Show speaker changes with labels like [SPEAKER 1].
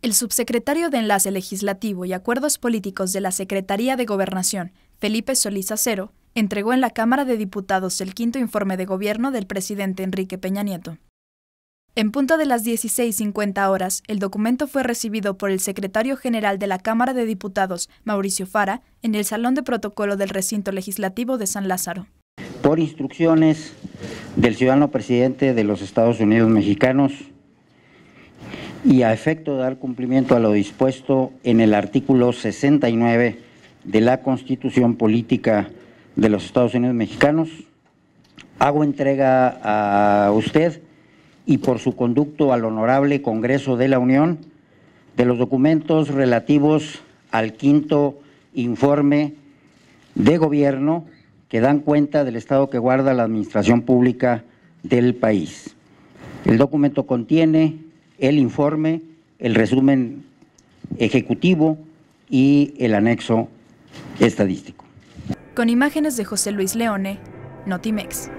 [SPEAKER 1] El subsecretario de Enlace Legislativo y Acuerdos Políticos de la Secretaría de Gobernación, Felipe Solís Acero, entregó en la Cámara de Diputados el quinto informe de gobierno del presidente Enrique Peña Nieto. En punto de las 16.50 horas, el documento fue recibido por el secretario general de la Cámara de Diputados, Mauricio Fara, en el Salón de Protocolo del Recinto Legislativo de San Lázaro.
[SPEAKER 2] Por instrucciones del ciudadano presidente de los Estados Unidos mexicanos, y a efecto de dar cumplimiento a lo dispuesto en el artículo 69 de la Constitución Política de los Estados Unidos Mexicanos, hago entrega a usted y por su conducto al Honorable Congreso de la Unión de los documentos relativos al quinto informe de gobierno que dan cuenta del estado que guarda la administración pública del país. El documento contiene el informe, el resumen ejecutivo y el anexo estadístico.
[SPEAKER 1] Con imágenes de José Luis Leone, Notimex.